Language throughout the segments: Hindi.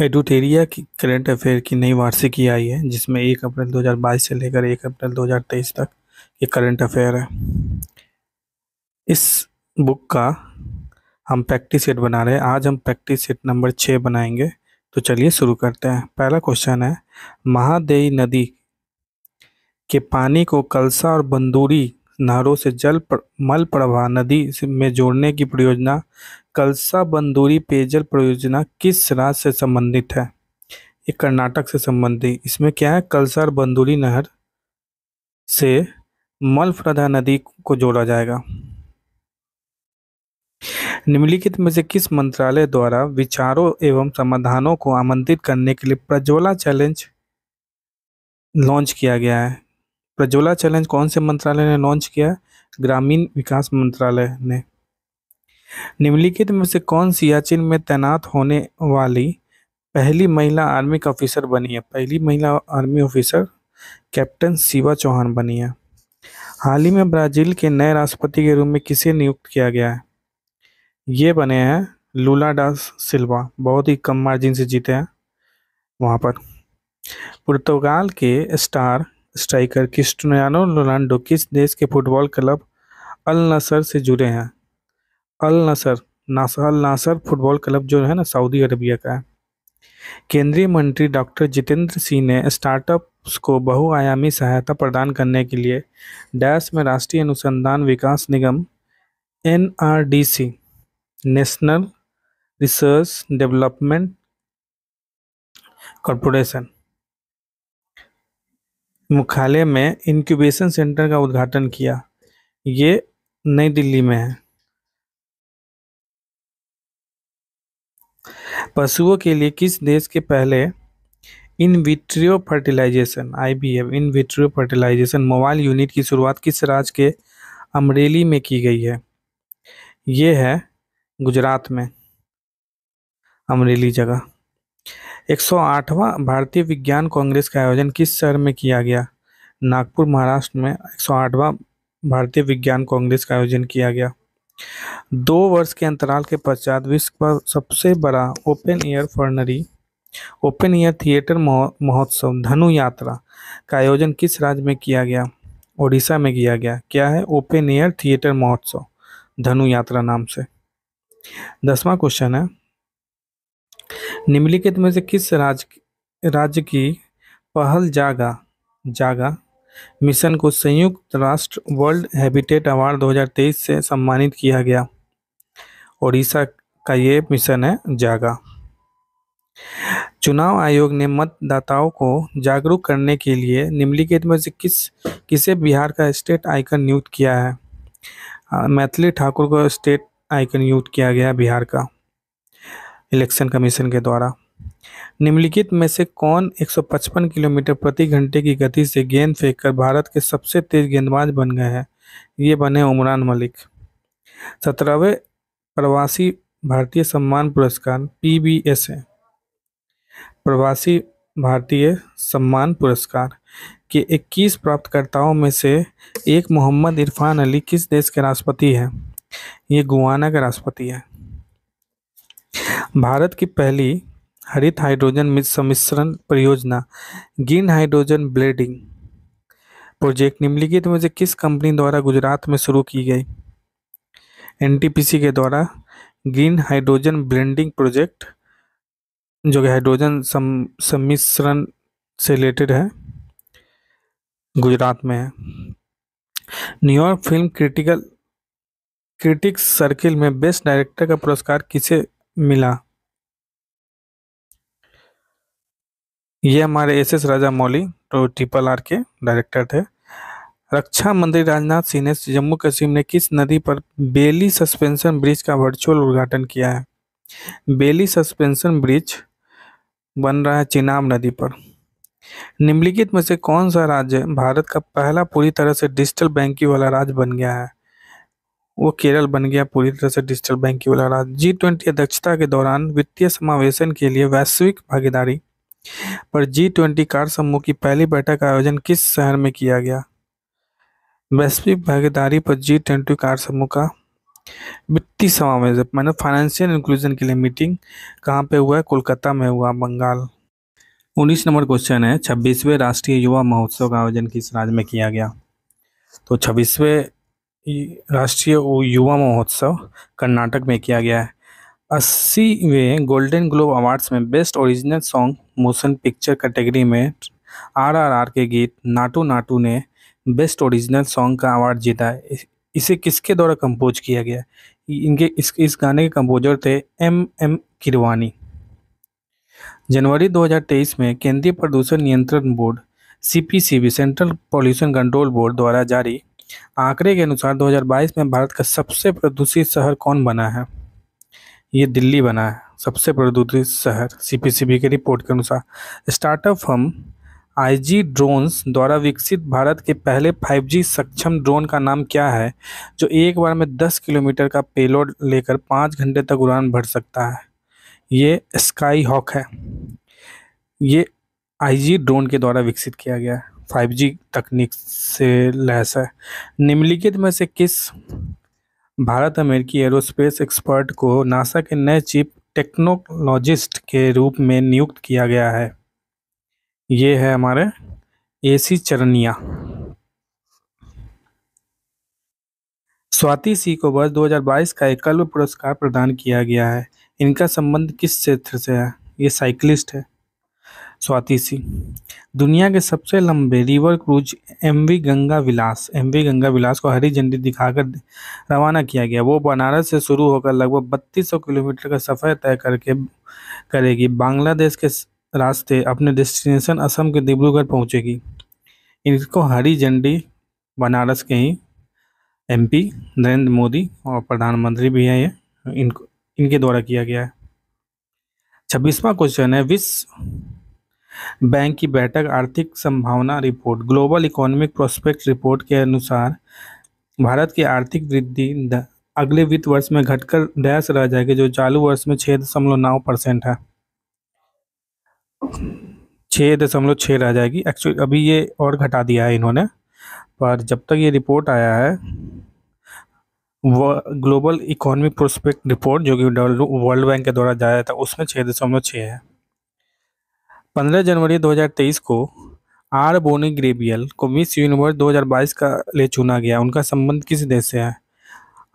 एडुटेरिया की करंट अफेयर की नई वार्षिकी आई है जिसमें एक अप्रैल 2022 से लेकर एक अप्रैल 2023 तक ये करंट अफेयर है इस बुक का हम प्रैक्टिस सेट बना रहे हैं आज हम प्रैक्टिस सेट नंबर छः बनाएंगे तो चलिए शुरू करते हैं पहला क्वेश्चन है महादेवी नदी के पानी को कलसा और बंदूरी नहरों से जल पर, मल प्रवाह नदी में जोड़ने की परियोजना कलसा बंदूरी पेयजल परियोजना किस राज्य से संबंधित है ये कर्नाटक से संबंधित इसमें क्या है कलसा और बंदूरी नहर से मलप्रधा नदी को जोड़ा जाएगा निम्नलिखित में से किस मंत्रालय द्वारा विचारों एवं समाधानों को आमंत्रित करने के लिए प्रज्वला चैलेंज लॉन्च किया गया है प्रज्वला चैलेंज कौन से मंत्रालय ने लॉन्च किया ग्रामीण विकास मंत्रालय ने निम्नलिखित में से कौन सियाचिन में तैनात होने वाली पहली महिला आर्मी का ऑफिसर बनी है पहली महिला army officer captain Shiva Chauhan बनी है हाल ही में ब्राजील के नए राष्ट्रपति के रूप में किसे नियुक्त किया गया है ये बने हैं लूला डास सिल्वा बहुत ही कम मार्जिन से जीते हैं वहाँ पर पुर्तगाल के स्टार स्ट्राइकर क्रिस्टियानो रोनाल्डो किस देश के फुटबॉल क्लब अल नसर से जुड़े हैं अल नसर नासर अल नासर फुटबॉल क्लब जो है ना सऊदी अरबिया का है केंद्रीय मंत्री डॉक्टर जितेंद्र सिंह ने स्टार्टअप को बहुआयामी सहायता प्रदान करने के लिए डैश में राष्ट्रीय अनुसंधान विकास निगम N national research development corporation मुख्यालय में इंक्यूबेशन सेंटर का उद्घाटन किया ये नई दिल्ली में है पशुओं के लिए किस देश के पहले in vitro fertilization I V F in vitro fertilization mobile unit की शुरुआत किस राज्य के अमरेली में की गई है ये है गुजरात में अमरेली जगह 108वां भारतीय विज्ञान कांग्रेस का आयोजन किस शहर में किया गया नागपुर महाराष्ट्र में 108वां भारतीय विज्ञान कांग्रेस का आयोजन किया गया दो वर्ष के अंतराल के पश्चात विश्व का सबसे बड़ा ओपन एयर फर्नरी ओपन एयर थिएटर महोत्सव धनु यात्रा का आयोजन किस राज्य में किया गया ओडिशा में किया गया क्या है ओपन एयर थिएटर महोत्सव धनु यात्रा नाम से दसवा क्वेश्चन है निम्नलिखित में से किस राज्य राज्य की पहल जागा जागा मिशन को संयुक्त राष्ट्र वर्ल्ड हैबिटेट अवार्ड 2023 से सम्मानित किया गया ओडिशा का ये मिशन है जागा चुनाव आयोग ने मतदाताओं को जागरूक करने के लिए निम्नलिखित में से किस किसे बिहार का स्टेट आइकन नियुक्त किया है मैथिली ठाकुर को स्टेट आइकन नियुक्त किया गया बिहार का इलेक्शन कमीशन के द्वारा निम्नलिखित में से कौन 155 किलोमीटर प्रति घंटे की गति से गेंद फेंककर भारत के सबसे तेज गेंदबाज बन गए हैं ये बने उमरान मलिक सत्रहवें प्रवासी भारतीय सम्मान पुरस्कार पी बी एस ए प्रवासी भारतीय सम्मान पुरस्कार के 21 प्राप्तकर्ताओं में से एक मोहम्मद इरफान अली किस देश के राष्ट्रपति हैं ये गुआना के राष्ट्रपति हैं भारत की पहली हरित हाइड्रोजन सम्मिश्रण परियोजना ग्रीन हाइड्रोजन ब्लेडिंग प्रोजेक्ट निम्नलिखित में से किस कंपनी द्वारा गुजरात में शुरू की गई एनटीपीसी के द्वारा ग्रीन हाइड्रोजन ब्लेंडिंग प्रोजेक्ट जो कि हाइड्रोजन सम्मिश्रण से रिलेटेड है गुजरात में है New York film critical critics circle में बेस्ट डायरेक्टर का पुरस्कार किसे मिला ये हमारे एस एस राजा मौली तो ट्रिपल आर के डायरेक्टर थे रक्षा मंत्री राजनाथ सिंह ने जम्मू कश्मीर में किस नदी पर बेली सस्पेंशन ब्रिज का वर्चुअल उद्घाटन किया है बेली सस्पेंशन ब्रिज बन रहा है चिनाब नदी पर निम्नलिखित में से कौन सा राज्य भारत का पहला पूरी तरह से डिजिटल बैंकिंग वाला राज्य बन गया है वो केरल बन गया पूरी तरह से डिजिटल बैंकिंग वाला राज्य जी ट्वेंटी अध्यक्षता के दौरान वित्तीय समावेशन के लिए वैश्विक भागीदारी पर जी ट्वेंटी कार समूह की पहली बैठक का आयोजन किस शहर में किया गया वैश्विक भागीदारी पर जी ट्वेंटी कार समूह का वित्तीय समावेश मैंने फाइनेंशियल इंक्लूजन के लिए मीटिंग कहाँ पे हुआ है कोलकाता में हुआ बंगाल उन्नीस नंबर क्वेश्चन है छब्बीसवें राष्ट्रीय युवा महोत्सव का आयोजन किस राज्य में किया गया तो छब्बीसवें राष्ट्रीय युवा महोत्सव कर्नाटक में किया गया है अस्सीवें गोल्डन ग्लोब अवार्ड्स में best original song motion picture category में आरआरआर के गीत नाटू नाटू ने बेस्ट ओरिजिनल सॉन्ग का अवार्ड जीता इसे किसके द्वारा कंपोज किया गया इनके इस इस गाने के कंपोजर थे एम एम किरवानी जनवरी 2023 में केंद्रीय प्रदूषण नियंत्रण board CPCB central pollution control board द्वारा जारी आंकड़े के अनुसार 2022 में भारत का सबसे प्रदूषित शहर कौन बना है ये दिल्ली बना है सबसे प्रदूषित शहर सीपीसीबी के रिपोर्ट के अनुसार स्टार्टअप फर्म आईजी ड्रोन्स द्वारा विकसित भारत के पहले 5G सक्षम ड्रोन का नाम क्या है जो एक बार में 10 किलोमीटर का पेलोड लेकर पाँच घंटे तक उड़ान भर सकता है ये स्काई हॉक है ये आईजी ड्रोन के द्वारा विकसित किया गया है 5G तकनीक से लैस है निम्नलिखित में से किस भारत अमेरिकी एरोस्पेस एक्सपर्ट को नासा के नए चीफ टेक्नोलॉजिस्ट के रूप में नियुक्त किया गया है ये है हमारे ए सी चरनिया स्वाति सी को वर्ष 2022 का एकल्व पुरस्कार प्रदान किया गया है इनका संबंध किस क्षेत्र से है ये साइकिलिस्ट है स्वाति सिंह दुनिया के सबसे लंबे river cruise M V Ganga Vilas M V Ganga Vilas को हरी झंडी दिखाकर रवाना किया गया वो बनारस से शुरू होकर लगभग बत्तीस सौ किलोमीटर का सफ़र तय करके करेगी बांग्लादेश के रास्ते अपने डेस्टिनेशन असम के डिब्रूगढ़ पहुंचेगी इनको हरी झंडी बनारस के ही एम नरेंद्र मोदी और प्रधानमंत्री भी हैं ये इनको इनके द्वारा किया गया है छब्बीसवा क्वेश्चन है विश्व बैंक की बैठक आर्थिक संभावना report global economic prospect report के अनुसार भारत की आर्थिक वृद्धि अगले वित्त वर्ष में घटकर दस रह जाएगी जो चालू वर्ष में छः दशमलव नौ परसेंट है छः दशमलव छः रह जाएगी एक्चुअली अभी ये और घटा दिया है इन्होंने पर जब तक ये रिपोर्ट आया है वो ग्लोबल इकोनॉमिक प्रोस्पेक्ट रिपोर्ट जो कि वर्ल्ड बैंक के द्वारा जाया था उसमें छः दशमलव छः है 15 जनवरी 2023 को आर बोनी ग्रेबियल को मिस यूनिवर्स 2022 का लिए चुना गया उनका संबंध किस देश से है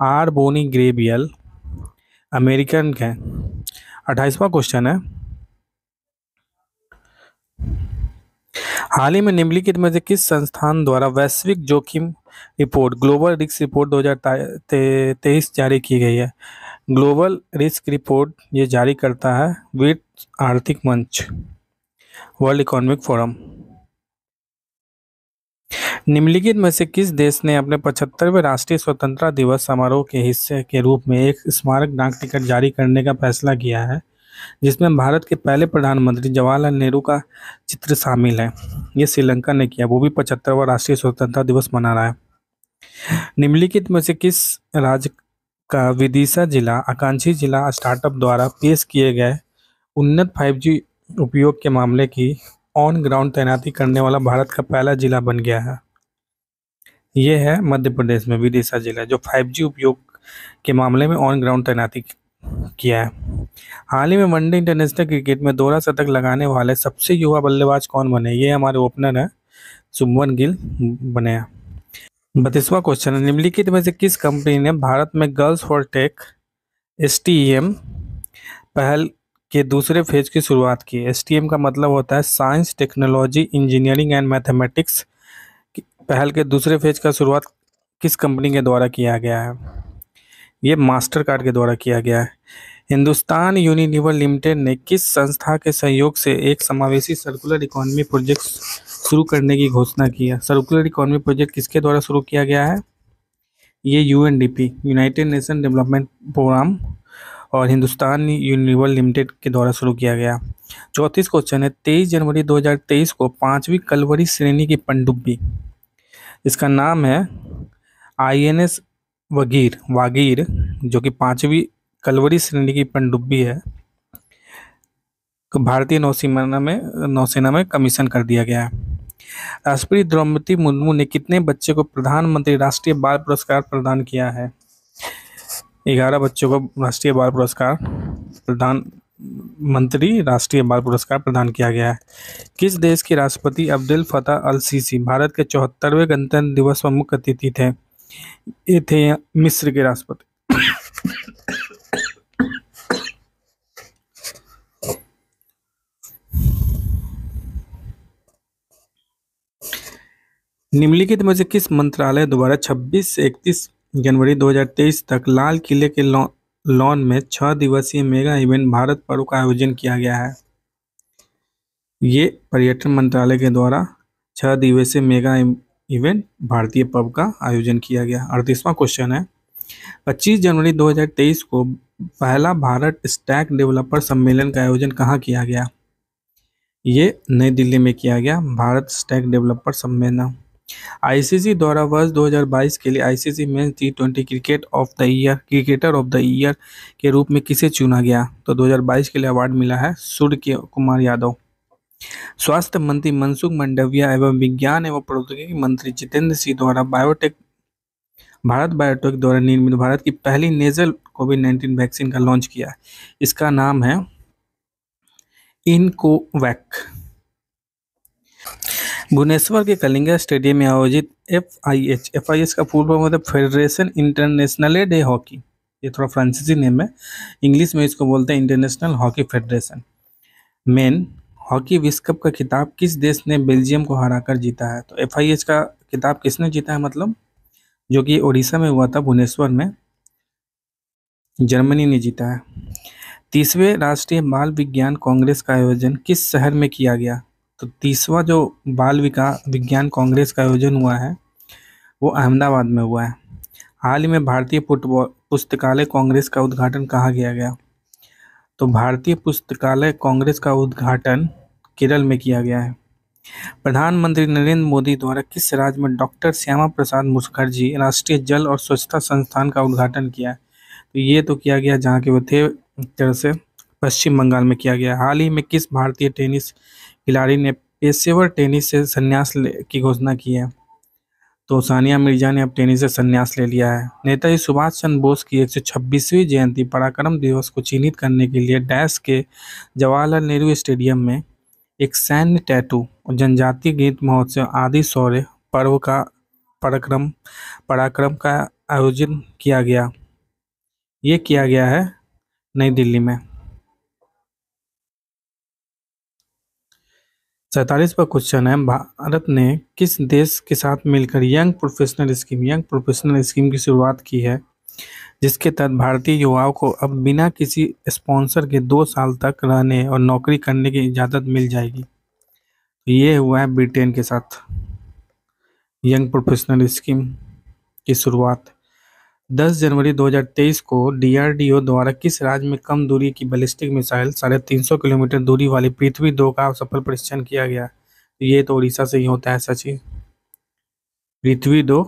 आर बोनी ग्रेबियल अमेरिकन के अट्ठाईसवा क्वेश्चन है हाल ही में निम्नलिखित में से किस संस्थान द्वारा वैश्विक जोखिम रिपोर्ट ग्लोबल रिस्क रिपोर्ट 2023 जारी की गई है ग्लोबल रिस्क रिपोर्ट ये जारी करता है विथ आर्थिक मंच वर्ल्ड इकोनॉमिक फोरम निम्नलिखित में से किस देश ने अपने पचहत्तरवें राष्ट्रीय स्वतंत्रता दिवस समारोह के हिस्से के रूप में एक स्मारक डाक टिकट जारी करने का फैसला किया है जिसमें भारत के पहले प्रधानमंत्री जवाहरलाल नेहरू का चित्र शामिल है ये श्रीलंका ने किया वो भी पचहत्तरवा राष्ट्रीय स्वतंत्रता दिवस मना रहा है निम्नलिखित में से किस राज्य का विदिशा जिला आकांक्षी जिला स्टार्टअप द्वारा पेश किए गए उन्नत फाइव उपयोग के मामले की ऑन ग्राउंड तैनाती करने वाला भारत का पहला जिला बन गया है यह है मध्य प्रदेश में विदिशा जिला जो 5G उपयोग के मामले में ऑन ग्राउंड तैनाती किया है हाल ही में वनडे इंटरनेशनल क्रिकेट में दोहरा शतक लगाने वाले सबसे युवा बल्लेबाज कौन बने ये हमारे ओपनर हैं सुमन गिल बने हैं बत्तीसवा क्वेश्चन है निम्नलिखित में से किस कंपनी ने भारत में गर्ल्स फॉर टेक एस पहल के दूसरे फेज की शुरुआत की एस का मतलब होता है science technology engineering and mathematics पहल के दूसरे फेज का शुरुआत किस कंपनी के द्वारा किया गया है ये मास्टर कार्ड के द्वारा किया गया है हिंदुस्तान यूनिवर लिमिटेड ने किस संस्था के सहयोग से एक समावेशी सर्कुलर इकोनॉमी प्रोजेक्ट शुरू करने की घोषणा की है सर्कुलर इकोनॉमी प्रोजेक्ट किसके द्वारा शुरू किया गया है ये UNDP United Nation development programme और हिंदुस्तान यूनिवर लिमिटेड के द्वारा शुरू किया गया चौंतीस क्वेश्चन है तेईस जनवरी 2023 को पाँचवीं कलवरी श्रेणी की पनडुब्बी इसका नाम है I N S Vagir Vagir जो कि पाँचवीं कलवरी श्रेणी की पनडुब्बी है भारतीय नौसेना में नौसेना में कमीशन कर दिया गया है राष्ट्रपति द्रौपदी मुर्मू ने कितने बच्चे को प्रधानमंत्री राष्ट्रीय बाल पुरस्कार प्रदान किया है ग्यारह बच्चों को राष्ट्रीय बाल पुरस्कार प्रदान मंत्री राष्ट्रीय बाल पुरस्कार प्रदान किया गया है किस देश के राष्ट्रपति अब्दुल फतेह अल सीसी भारत के चौहत्तरवें गणतंत्र दिवस पर मुख्य अतिथि थे ये थे मिस्र के राष्ट्रपति निम्नलिखित में से किस मंत्रालय द्वारा 26 से 31 जनवरी 2023 तक लाल किले के लॉ लॉन में छः दिवसीय मेगा इवेंट भारत पर्व का आयोजन किया गया है ये पर्यटन मंत्रालय के द्वारा छः दिवसीय मेगा इवेंट भारतीय पर्व का आयोजन किया गया अड़तीसवां क्वेश्चन है 25 जनवरी 2023 को पहला भारत स्टैक डेवलपर सम्मेलन का आयोजन कहाँ किया गया ये नई दिल्ली में किया गया भारत स्टैक डेवलपर सम्मेलन आईसीसी द्वारा वर्ष 2022 के लिए ICC men's T twenty cricket of the year cricketer of the year के रूप में किसे चुना गया तो 2022 के लिए अवार्ड मिला है सूर्य कुमार यादव स्वास्थ्य मंत्री मनसुख मंडविया एवं विज्ञान एवं प्रौद्योगिकी मंत्री जितेंद्र सिंह द्वारा बायोटेक भारत बायोटेक द्वारा निर्मित भारत की पहली नेजल कोविड नाइन्टीन वैक्सीन का लॉन्च किया है इसका नाम है इनकोवैक भुवनेश्वर के कलिंगा स्टेडियम में आयोजित F I H F I H का पूर्व है फेडरेशन इंटरनेशनल डे हॉकी ये थोड़ा फ्रांसीसी नेम है इंग्लिश में इसको बोलते हैं international hockey federation men hockey विश्व कप का खिताब किस देश ने बेल्जियम को हराकर जीता है तो एफ आई एच का खिताब किसने जीता है मतलब जो कि उड़ीसा में हुआ था भुवनेश्वर में जर्मनी ने जीता है तीसवें राष्ट्रीय बाल विज्ञान कांग्रेस का आयोजन किस शहर में किया गया तो तीसवा जो बाल विकास विज्ञान कांग्रेस का आयोजन हुआ है वो अहमदाबाद में हुआ है हाल ही में भारतीय फुटबॉल पुस्तकालय कांग्रेस का उद्घाटन कहाँ किया गया तो भारतीय पुस्तकालय कांग्रेस का उद्घाटन केरल में किया गया है प्रधानमंत्री नरेंद्र मोदी द्वारा किस राज्य में डॉक्टर श्यामा प्रसाद मुखर्जी राष्ट्रीय जल और स्वच्छता संस्थान का उद्घाटन किया है तो ये तो किया गया जहाँ के वो थे तरह से पश्चिम बंगाल में किया गया हाल ही में किस भारतीय टेनिस खिलाड़ी ने पेशेवर टेनिस से संन्यास की घोषणा की है तो सानिया मिर्जा ने अब टेनिस से संन्यास ले लिया है नेताजी सुभाष चंद्र बोस की एक जयंती पराक्रम दिवस को चिन्हित करने के लिए डैश के जवाहरलाल नेहरू स्टेडियम में एक सैन्य टैटू और जनजातीय गीत महोत्सव आदि सौर्य पर्व का पराक्रम पराक्रम का आयोजन किया गया ये किया गया है नई दिल्ली में सैंतालीसवा क्वेश्चन है भारत ने किस देश के साथ मिलकर young professional scheme young professional scheme की शुरुआत की है जिसके तहत भारतीय युवाओं को अब बिना किसी स्पॉन्सर के दो साल तक रहने और नौकरी करने की इजाज़त मिल जाएगी तो ये हुआ है ब्रिटेन के साथ यंग प्रोफेशनल स्कीम की शुरुआत 10 जनवरी 2023 को डीआरडीओ द्वारा किस राज्य में कम दूरी की बैलिस्टिक मिसाइल साढ़े तीन सौ किलोमीटर दूरी वाली पृथ्वी दो का सफल परीक्षण किया गया ये तो उड़ीसा से ही होता है सच ही पृथ्वी दो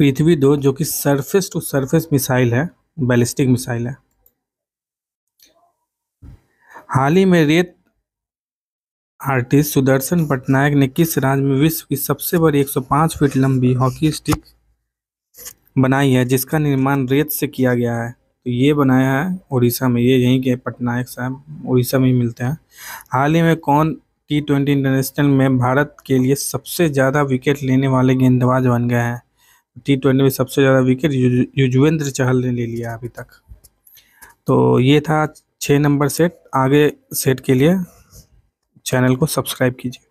पृथ्वी दो जो कि सरफेस टू सरफेस मिसाइल है बैलिस्टिक मिसाइल है हाल ही में रेत आर्टिस्ट सुदर्शन पटनायक ने किस राज्य में विश्व की सबसे बड़ी 105 फीट लंबी हॉकी स्टिक बनाई है जिसका निर्माण रेत से किया गया है तो ये बनाया है उड़ीसा में ये यहीं के पटनायक साहब उड़ीसा में ही मिलते हैं हाल ही में कौन टी ट्वेंटी इंटरनेशनल में भारत के लिए सबसे ज़्यादा विकेट लेने वाले गेंदबाज बन गए हैं टी ट्वेंटी में सबसे ज़्यादा विकेट युजवेंद्र यु, चहल ने ले लिया अभी तक तो ये था छः नंबर सेट आगे सेट के लिए चैनल को सब्सक्राइब कीजिए